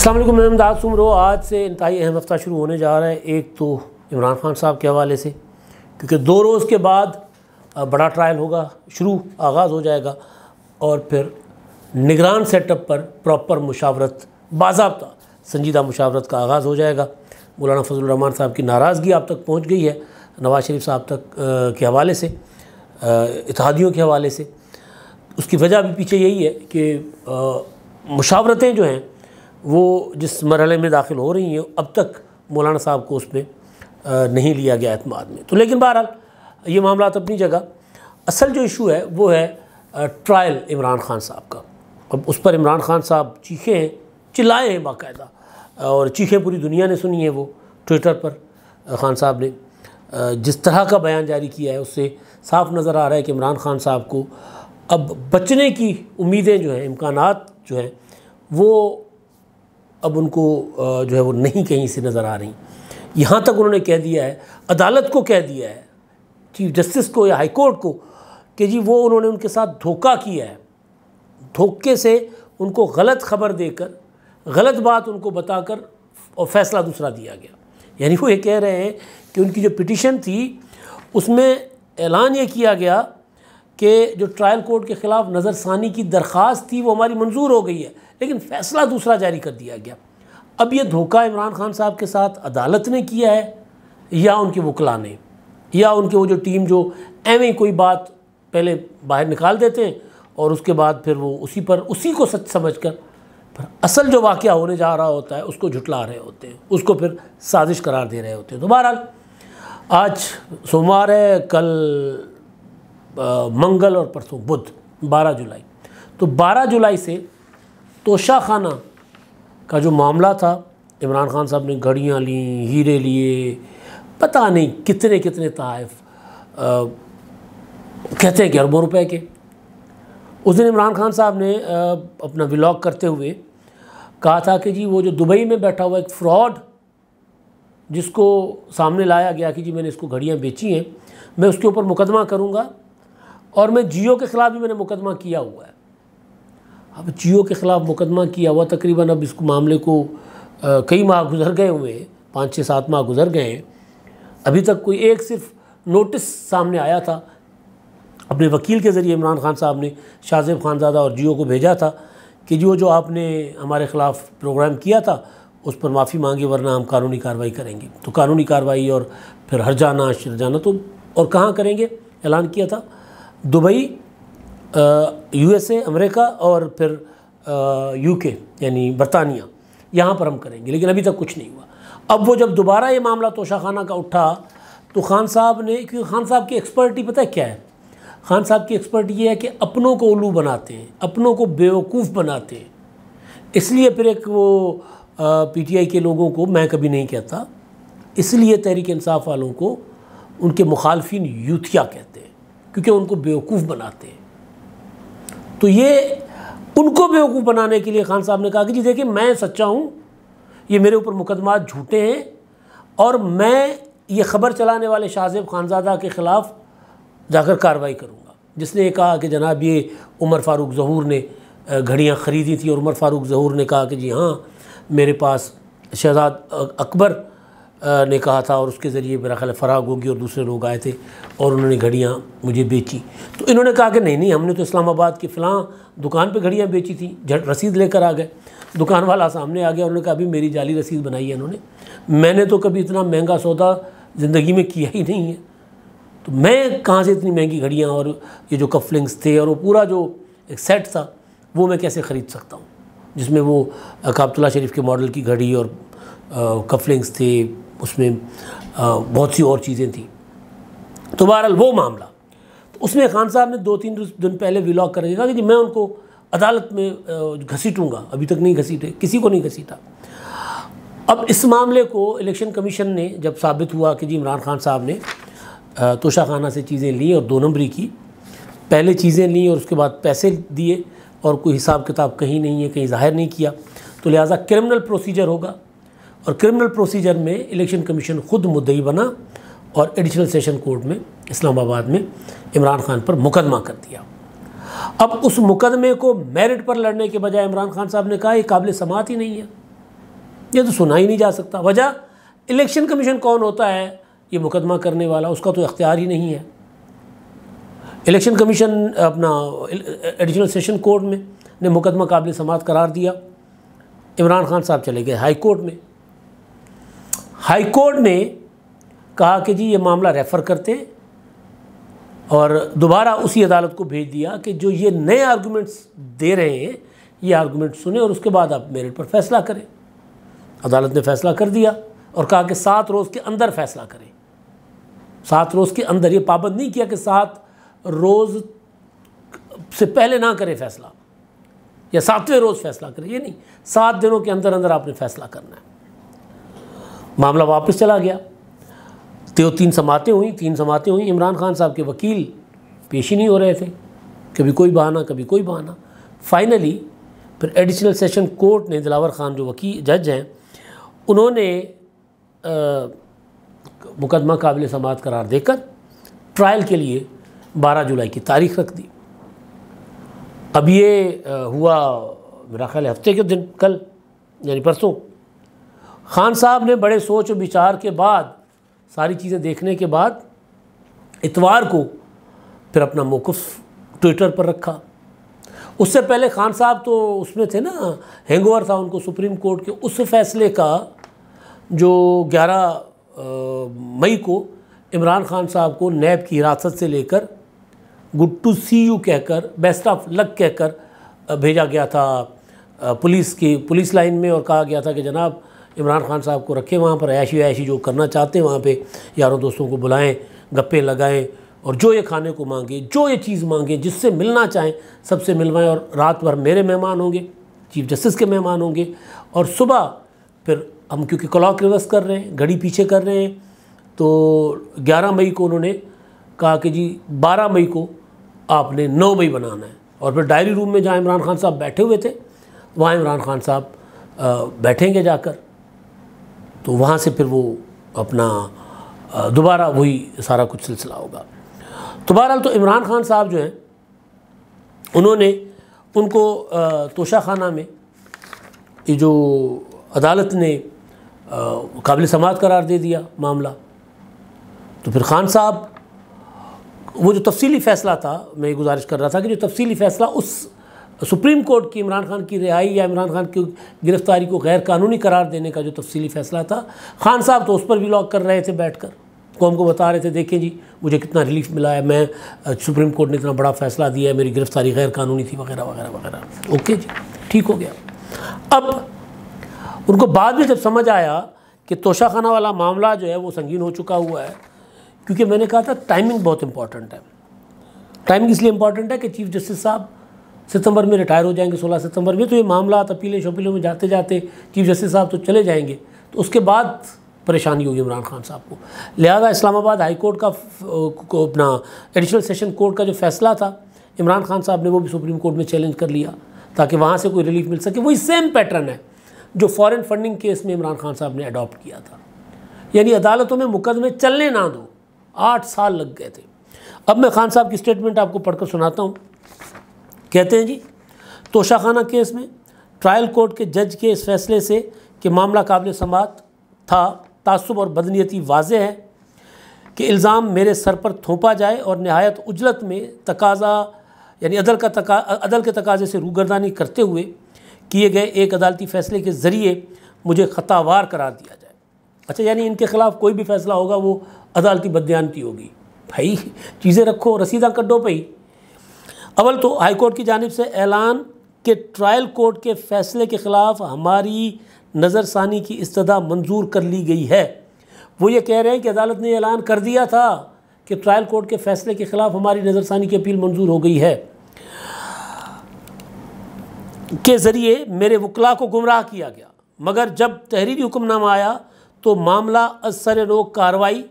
असलम मैं अमदाद सुमरो आज से इंतहाई अहम हफ़्ता शुरू होने जा रहा है एक तो इमरान खान साहब के हवाले से क्योंकि दो रोज़ के बाद बड़ा ट्रायल होगा शुरू आगाज़ हो जाएगा और फिर निगरान सेटअप पर प्रॉपर मुशावरत बाबा संजीदा मुशावरत का आगाज़ हो जाएगा मौलाना फजलरहमान साहब की नाराज़गी आप तक पहुँच गई है नवाज शरीफ साहब तक के हवाले से इतिहादियों के हवाले से उसकी वजह भी पीछे यही है कि मुशावरतें जो हैं वो जिस मरहले में दाखिल हो रही हैं अब तक मौलाना साहब को उस पर नहीं लिया गया अतमाद में तो लेकिन बहरहाल ये मामला तो अपनी जगह असल जो इशू है वो है ट्रायल इमरान खान साहब का अब उस पर इमरान खान साहब चीखे हैं चिल्लाए हैं बाकायदा और चीखे पूरी दुनिया ने सुनी है वो ट्विटर पर खान साहब ने जिस तरह का बयान जारी किया है उससे साफ नज़र आ रहा है कि इमरान खान साहब को अब बचने की उम्मीदें जो हैं इम्कान जो हैं वो अब उनको जो है वो नहीं कहीं से नज़र आ रही यहाँ तक उन्होंने कह दिया है अदालत को कह दिया है चीफ जस्टिस को या हाई कोर्ट को कि जी वो उन्होंने उनके साथ धोखा किया है धोखे से उनको गलत खबर देकर गलत बात उनको बताकर और फैसला दूसरा दिया गया यानी वो ये कह रहे हैं कि उनकी जो पिटिशन थी उसमें ऐलान ये किया गया कि जो ट्रायल कोर्ट के ख़िलाफ़ नज़रसानी की दरख्वास्त थी वो हमारी मंजूर हो गई है लेकिन फ़ैसला दूसरा जारी कर दिया गया अब ये धोखा इमरान खान साहब के साथ अदालत ने किया है या उनके वकला ने या उनके वो जो टीम जो एवें कोई बात पहले बाहर निकाल देते हैं और उसके बाद फिर वो उसी पर उसी को सच समझ कर पर असल जो वाक़ होने जा रहा होता है उसको झुटला रहे होते हैं उसको फिर साजिश करार दे रहे होते हैं दोबारा तो आज सोमवार है कल मंगल और परसों बुध 12 जुलाई तो 12 जुलाई से तोशा खाना का जो मामला था इमरान खान साहब ने घड़ियाँ ली हीरे लिए पता नहीं कितने कितने तहफ़ कहते हैं कि अरबों रुपए के उस दिन इमरान खान साहब ने आ, अपना विलॉग करते हुए कहा था कि जी वो जो दुबई में बैठा हुआ एक फ्रॉड जिसको सामने लाया गया कि जी मैंने इसको घड़ियाँ बेची हैं मैं उसके ऊपर मुकदमा करूँगा और मैं जियो के ख़िलाफ़ भी मैंने मुकदमा किया हुआ है अब जियो के ख़िलाफ़ मुकदमा किया हुआ तकरीबन अब इस मामले को आ, कई माह गुजर गए हुए पाँच छः सात माह गुजर गए हैं अभी तक कोई एक सिर्फ नोटिस सामने आया था अपने वकील के ज़रिए इमरान खान साहब ने शाहजेब खानजादा और जियो को भेजा था कि जियो जो आपने हमारे ख़िलाफ़ प्रोग्राम किया था उस पर माफ़ी मांगी वरना हम कानूनी कार्रवाई करेंगे तो कानूनी कार्रवाई और फिर हर जाना शर जाना तो और कहाँ करेंगे ऐलान किया था दुबई यूएसए अमेरिका और फिर यूके यानी बरतानिया यहाँ पर हम करेंगे लेकिन अभी तक कुछ नहीं हुआ अब वो जब दोबारा ये मामला तोशाखाना का उठा तो खान साहब ने क्योंकि खान साहब की एक्सपर्टी पता है क्या है खान साहब की एक्सपर्ट ये है कि अपनों को उल्लू बनाते हैं अपनों को बेवकूफ़ बनाते हैं इसलिए फिर एक वो पीटीआई के लोगों को मैं कभी नहीं कहता इसलिए तहरीक इंसाफ वालों को उनके मुखालफिन यूथिया कहते हैं क्योंकि उनको बेवकूफ़ बनाते हैं तो ये उनको बेवकूफ़ बनाने के लिए खान साहब ने कहा कि जी देखिए मैं सच्चा हूँ ये मेरे ऊपर मुकदमा झूठे हैं और मैं ये खबर चलाने वाले शाहजेब खानजादा के ख़िलाफ़ जाकर कार्रवाई करूँगा जिसने ये कहा कि जनाब ये उमर फारूक जहूर ने घड़ियाँ ख़रीदी थी और उमर फारूक जहूर ने कहा कि जी हाँ मेरे पास शहजाद अकबर ने कहा था और उसके ज़रिए मेरा ख्याल फ़राग होगी और दूसरे लोग आए थे और उन्होंने घड़ियाँ मुझे बेची तो इन्होंने कहा कि नहीं नहीं हमने तो इस्लामाबाद की फ़लाँ दुकान पे घड़ियाँ बेची थी झट रसीद लेकर आ गए दुकान वाला सामने आ गया उन्होंने कहा अभी मेरी जाली रसीद बनाई है इन्होंने मैंने तो कभी इतना महंगा सौदा ज़िंदगी में किया ही नहीं है तो मैं कहाँ से इतनी महंगी घड़ियाँ और ये जो कफलिंग्स थे और वो पूरा जो एक सेट था वो मैं कैसे ख़रीद सकता हूँ जिसमें वो काबतुल्ला शरीफ के मॉडल की घड़ी और कफलिंग्स थे उसमें बहुत सी और चीज़ें थी तो बहरहाल वो मामला तो उसमें खान साहब ने दो तीन दिन पहले विलॉग करके कहा कि जी मैं उनको अदालत में घसीटूंगा अभी तक नहीं घसीटे किसी को नहीं घसीटा अब इस मामले को इलेक्शन कमीशन ने जब साबित हुआ कि जी इमरान खान साहब ने तोशा खाना से चीज़ें ली और दो नंबरी की पहले चीज़ें ली और उसके बाद पैसे दिए और कोई हिसाब किताब कहीं नहीं है कहीं जाहिर नहीं किया तो लिहाजा क्रिमिनल प्रोसीजर होगा और क्रिमिनल प्रोसीजर में इलेक्शन कमीशन खुद मुद्दई बना और एडिशनल सेशन कोर्ट में इस्लामाबाद में इमरान खान पर मुकदमा कर दिया अब उस मुकदमे को मेरिट पर लड़ने के बजाय इमरान खान साहब ने कहा यह काबिल समात ही नहीं है ये तो सुना ही नहीं जा सकता वजह इलेक्शन कमीशन कौन होता है ये मुकदमा करने वाला उसका तो इख्तियार ही नहीं है इलेक्शन कमीशन अपना एडिशनल सेशन कोर्ट में ने मुकदमा काबिल समात करार दिया इमरान खान साहब चले गए हाई कोर्ट में हाईकोर्ट ने कहा कि जी ये मामला रेफ़र करते हैं और दोबारा उसी अदालत को भेज दिया कि जो ये नए आर्गूमेंट्स दे रहे हैं ये आर्गूमेंट सुने और उसके बाद आप मेरिट पर फैसला करें अदालत ने फैसला कर दिया और कहा कि सात रोज़ के अंदर फैसला करें सात रोज़ के अंदर ये पाबंद नहीं किया कि सात रोज़ से पहले ना करें फैसला या सातवें रोज़ फैसला करें ये नहीं सात दिनों के अंदर अंदर आपने फैसला करना है मामला वापस चला गया तो तीन समातें हुई तीन समातें हुई इमरान खान साहब के वकील पेश ही नहीं हो रहे थे कभी कोई बहाना कभी कोई बहाना फाइनली फिर एडिशनल सेशन कोर्ट ने दिलावर खान जो वकील जज हैं उन्होंने मुकदमा काबिल समात करार देकर ट्रायल के लिए 12 जुलाई की तारीख रख दी अब ये आ, हुआ मेरा ख्याल हफ्ते के दिन कल यानी परसों खान साहब ने बड़े सोच और विचार के बाद सारी चीज़ें देखने के बाद इतवार को फिर अपना मौकफ ट्विटर पर रखा उससे पहले खान साहब तो उसमें थे ना हैंगओवर था उनको सुप्रीम कोर्ट के उस फैसले का जो 11 मई को इमरान खान साहब को नैब की हिरासत से लेकर गुड टू सी यू कहकर बेस्ट ऑफ लक कहकर भेजा गया था पुलिस की पुलिस लाइन में और कहा गया था कि जनाब इमरान खान साहब को रखें वहाँ पर ऐशी ऐशी जो करना चाहते हैं वहाँ पर यारों दोस्तों को बुलाएँ गप्पे लगाएँ और जो ये खाने को मांगे जो ये चीज़ मांगे जिससे मिलना चाहें सबसे मिलवाएं और रात भर मेरे मेहमान होंगे चीफ जस्टिस के मेहमान होंगे और सुबह फिर हम क्योंकि क्लॉक रिवर्स कर रहे हैं घड़ी पीछे कर रहे हैं तो 11 मई को उन्होंने कहा कि जी 12 मई को आपने 9 मई बनाना है और फिर डायरी रूम में जहाँ इमरान खान साहब बैठे हुए थे वहाँ इमरान खान साहब बैठेंगे जाकर तो वहाँ से फिर वो अपना दोबारा वही सारा कुछ सिलसिला होगा तो बहरहाल तो इमरान खान साहब जो हैं उन्होंने उनको तोशा खाना में ये जो अदालत ने काबिल समाज करार दे दिया मामला तो फिर खान साहब वो जो तफसीली फ़ैसला था मैं गुजारिश कर रहा था कि जो तफसीली फ़ैसला उस सुप्रीम कोर्ट की इमरान खान की रिहाई या इमरान खान की गिरफ्तारी को गैर कानूनी करार देने का जो तफसीली फैसला था खान साहब तो उस पर भी लॉक कर रहे थे बैठ कर कौम को बता रहे थे देखें जी मुझे कितना रिलीफ मिला है मैं सुप्रीम कोर्ट ने इतना बड़ा फैसला दिया है मेरी गिरफ्तारी गैर कानूनी थी वगैरह वगैरह वगैरह ओके जी ठीक हो गया अब उनको बाद में जब समझ आया कि तोशाखाना वाला मामला जो है वो संगीन हो चुका हुआ है क्योंकि मैंने कहा था टाइमिंग बहुत इंपॉर्टेंट है टाइमिंग इसलिए इंपॉर्टेंट है कि चीफ जस्टिस साहब सितंबर में रिटायर हो जाएंगे 16 सितंबर में तो ये मामला अपीलें तो शपीलों में जाते जाते चीफ जस्टिस साहब तो चले जाएंगे तो उसके बाद परेशानी होगी इमरान खान साहब को लिहाजा इस्लामाबाद हाई कोर्ट का अपना एडिशनल सेशन कोर्ट का जो फैसला था इमरान खान साहब ने वो भी सुप्रीम कोर्ट में चैलेंज कर लिया ताकि वहाँ से कोई रिलीफ मिल सके वही सेम पैटर्न है जो फॉरन फंडिंग केस में इमरान खान साहब ने अडॉप्ट किया था यानी अदालतों में मुकदमे चलने ना दो आठ साल लग गए थे अब मैं खान साहब की स्टेटमेंट आपको पढ़कर सुनाता हूँ कहते हैं जी तोशाखाना केस में ट्रायल कोर्ट के जज के इस फैसले से कि मामला काबिल समात था तसब और बदनीयती वाज है कि इल्ज़ाम मेरे सर पर थोपा जाए और नहायत उजलत में तकाजा यानी अदल का तका अदल के तकाजे से रूगरदानी करते हुए किए गए एक अदालती फ़ैसले के ज़रिए मुझे ख़तावार करार दिया जाए अच्छा यानी इनके ख़िलाफ़ कोई भी फ़ैसला होगा वो अदालती बदयानती होगी भाई चीज़ें रखो रसीदा कड्डो पर ही अवल तो हाईकोर्ट की जानब से ऐलान के ट्रायल कोर्ट के फैसले के ख़िलाफ़ हमारी नज़रसानी की इस्तः मंजूर कर ली गई है वो ये कह रहे हैं कि अदालत ने ऐलान कर दिया था कि ट्रायल कोर्ट के फैसले के ख़िलाफ़ हमारी नज़रसानी की अपील मंजूर हो गई है के ज़रिए मेरे वकला को गुमराह किया गया मगर जब तहरीरी हुक्मनामा आया तो मामला असर रोग कार्रवाई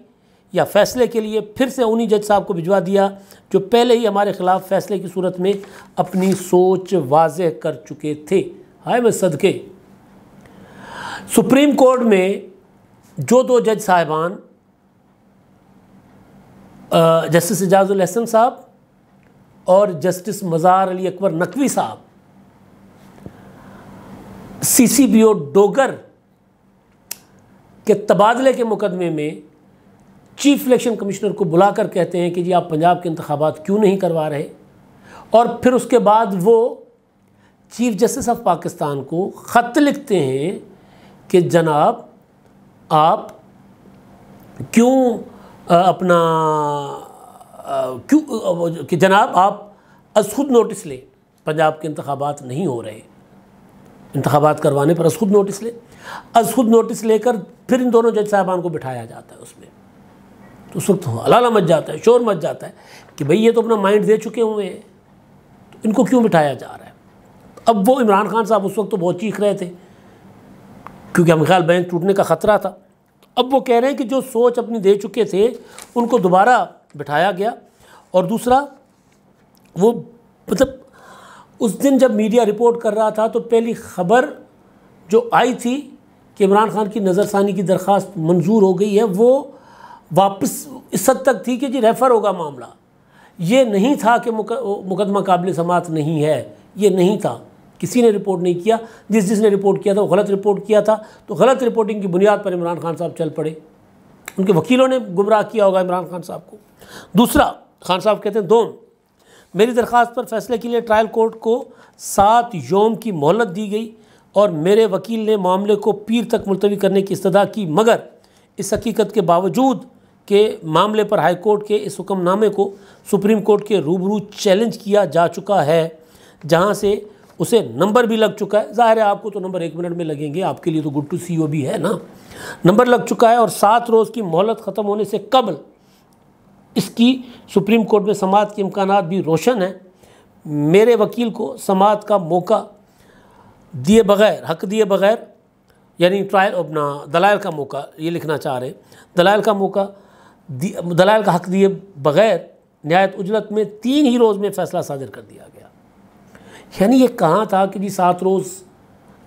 या फैसले के लिए फिर से उन्हीं जज साहब को भिजवा दिया जो पहले ही हमारे ख़िलाफ़ फैसले की सूरत में अपनी सोच वाज कर चुके थे हाय मैं सदके सुप्रीम कोर्ट में जो दो जज साहिबान जस्टिस एजाजुल साहब और जस्टिस मज़ार अली अकबर नकवी साहब सी सी बी ओ डोगर के तबादले के मुकदमे में चीफ इलेक्शन कमिश्नर को बुलाकर कहते हैं कि जी आप पंजाब के इंतबात क्यों नहीं करवा रहे और फिर उसके बाद वो चीफ जस्टिस ऑफ पाकिस्तान को ख़त लिखते हैं कि जनाब आप क्यों अपना क्यों कि जनाब आप खुद नोटिस लें पंजाब के इंतबात नहीं हो रहे इंतबात करवाने पर खुद नोटिस लें खुद नोटिस लेकर फिर इन दोनों जज साहबान को बिठाया जाता है उसमें तो उस वक्त हलाला मच जाता है शोर मच जाता है कि भाई ये तो अपना माइंड दे चुके हुए हैं तो इनको क्यों बिठाया जा रहा है अब वो इमरान खान साहब उस वक्त तो बहुत चीख रहे थे क्योंकि हम ख्याल बैंक टूटने का ख़तरा था अब वो कह रहे हैं कि जो सोच अपनी दे चुके थे उनको दोबारा बिठाया गया और दूसरा वो मतलब उस दिन जब मीडिया रिपोर्ट कर रहा था तो पहली खबर जो आई थी कि इमरान खान की नज़रसानी की दरख्वास्त मंजूर हो गई है वो वापस इस हद तक थी कि जी रेफ़र होगा मामला ये नहीं था कि मुकदमा काबिल समात नहीं है ये नहीं था किसी ने रिपोर्ट नहीं किया जिस जिसने रिपोर्ट किया था वो गलत रिपोर्ट किया था तो गलत रिपोर्टिंग की बुनियाद पर इमरान खान साहब चल पड़े उनके वकीलों ने गुमराह किया होगा इमरान खान साहब को दूसरा खान साहब कहते हैं दोन मेरी दरख्वास्त पर फैसले के लिए ट्रायल कोर्ट को सात योम की मोहलत दी गई और मेरे वकील ने मामले को पीर तक मुलतवी करने की इस्तः की मगर इस हकीकत के बावजूद के मामले पर हाईकोर्ट के इस हुक्मनामे को सुप्रीम कोर्ट के रूबरू चैलेंज किया जा चुका है जहाँ से उसे नंबर भी लग चुका है ज़ाहिर है आपको तो नंबर एक मिनट में लगेंगे आपके लिए तो गुड टू सी ओ भी है ना नंबर लग चुका है और सात रोज़ की मोहलत ख़त्म होने से कबल इसकी सुप्रीम कोर्ट में समात के इम्कान भी रोशन हैं मेरे वकील को समात का मौका दिए बगैर हक दिए बगैर यानी ट्रायल अपना दलाल का मौका ये लिखना चाह रहे हैं दलाल का मौका दलाल का हक दिए बगैर नहायत उजरत में तीन ही रोज़ में फ़ैसला सादिर कर दिया गया यानी ये कहाँ था कि जी सात रोज़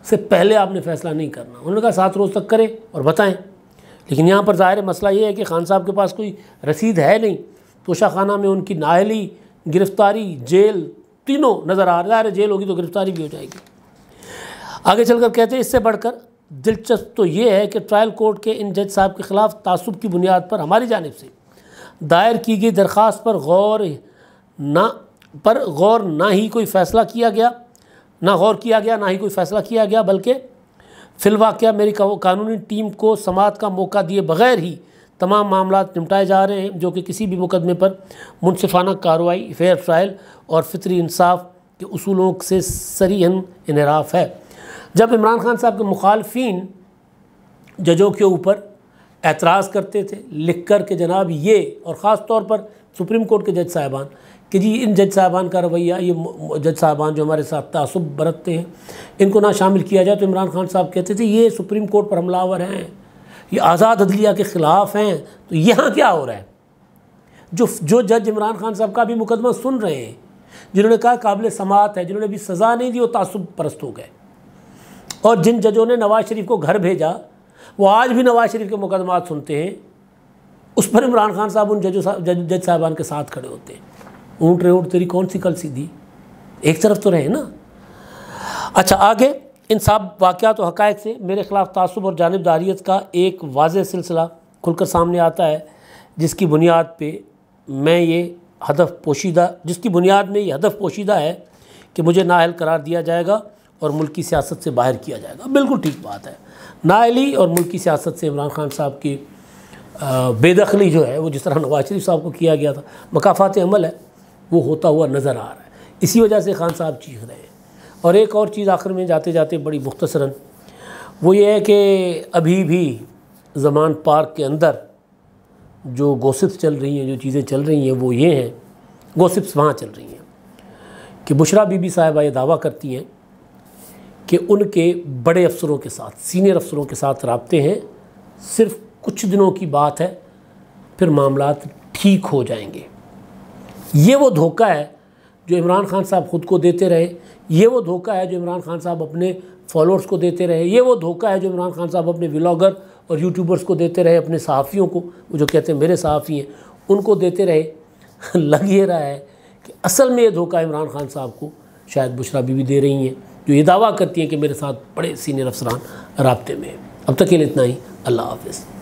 से पहले आपने फ़ैसला नहीं करना उन्होंने कहा सात रोज़ तक करें और बताएं लेकिन यहाँ पर ज़ाहिर मसला ये है कि खान साहब के पास कोई रसीद है नहीं तोशाखाना में उनकी नाहली गिरफ़्तारी जेल तीनों नज़र आ रहा है जेल होगी तो गिरफ़्तारी भी हो जाएगी आगे चलकर कहते हैं इससे बढ़कर दिलचस्प तो ये है कि ट्रायल कोर्ट के इन जज साहब के ख़िलाफ़ तासब की बुनियाद पर हमारी जानब से दायर की गई दरख्वास्त पर गौर ना पर गौर ना ही कोई फ़ैसला किया गया ना गौर किया गया ना ही कोई फ़ैसला किया गया बल्कि फिलवाक़ मेरी कानूनी टीम को समात का मौका दिए बगैर ही तमाम मामला निपटाए जा रहे हैं जो कि किसी भी मुकदमे पर मुनफाना कार्रवाई फेयर ट्रायल और फितरी इंसाफ के असूलों से सरीहन इनराफ़ है जब इमरान खान साहब के मुखालफी जजों के ऊपर एतराज़ करते थे लिख कर के जनाब ये और ख़ास तौर पर सुप्रीम कोर्ट के जज साहबान कि जी इन जज साहबान का रवैया ये जज साहबान जो हमारे साथ तसब बरतते हैं इनको ना शामिल किया जाए तो इमरान खान साहब कहते थे ये सुप्रीम कोर्ट पर हमलावर हैं ये आज़ाद अदलिया के ख़िलाफ़ हैं तो यहाँ क्या हो रहा है जो जो जज इमरान खान साहब का भी मुकदमा सुन रहे हैं जिन्होंने कहा काबिल समात है जिन्होंने भी सज़ा नहीं दी वो तसब परस्त हो गए और जिन जजों ने नवाज शरीफ को घर भेजा वो आज भी नवाज शरीफ के मुकदमा सुनते हैं उस पर इमरान खान साहब उन जजों साहब जज जज साहबान के साथ खड़े होते हैं ऊँट रे ऊँट तेरी कौन सी कल सीधी एक तरफ तो रहे ना अच्छा आगे इन साहब वाक़ात तो हक़ से मेरे ख़िलाफ़ तसब और जानबदारियत का एक वाज सिलसिला खुलकर सामने आता है जिसकी बुनियाद पर मैं ये हदफ पोशीदा जिसकी बुनियाद में ये हदफ पोशीदा है कि मुझे नााहल करार दिया जाएगा और मुल्क की सियासत से बाहर किया जाएगा बिल्कुल ठीक बात है नाअली और मुल्क की सियासत से इमरान खान साहब की बेदखली जो है वो जिस तरह नवाज शरीफ साहब को किया गया था मकाफात अमल है वो होता हुआ नज़र आ रहा है इसी वजह से खान साहब चीख रहे हैं और एक और चीज़ आखिर में जाते जाते बड़ी मुख्तसरन वो ये है कि अभी भी जमान पार्क के अंदर जो गोसिप्स चल रही हैं जो चीज़ें चल रही हैं वो ये हैं गोसिप्स वहाँ चल रही हैं कि बुशरा बीबी साहिबा ये दावा करती हैं कि उनके बड़े अफसरों के साथ सीनियर अफसरों के साथ रबते हैं सिर्फ कुछ दिनों की बात है फिर मामला ठीक हो जाएंगे ये वो धोखा है जो इमरान खान साहब ख़ुद को देते रहे ये वो धोखा है जो इमरान खान साहब अपने फॉलोअर्स को देते रहे ये वो धोखा है जो इमरान खान साहब अपने व्लागर और यूट्यूबर्स को देते रहे अपने सहाफ़ियों को वो जो कहते हैं मेरे सहाफ़ी हैं उनको देते रहे लग ये रहा है कि असल में ये धोखा इमरान खान साहब को शायद बुशरा बीवी दे रही हैं जो ये दावा करती हैं कि मेरे साथ बड़े सीनियर अफसरान रबते में अब तक के लिए इतना ही अल्लाह हाफिज़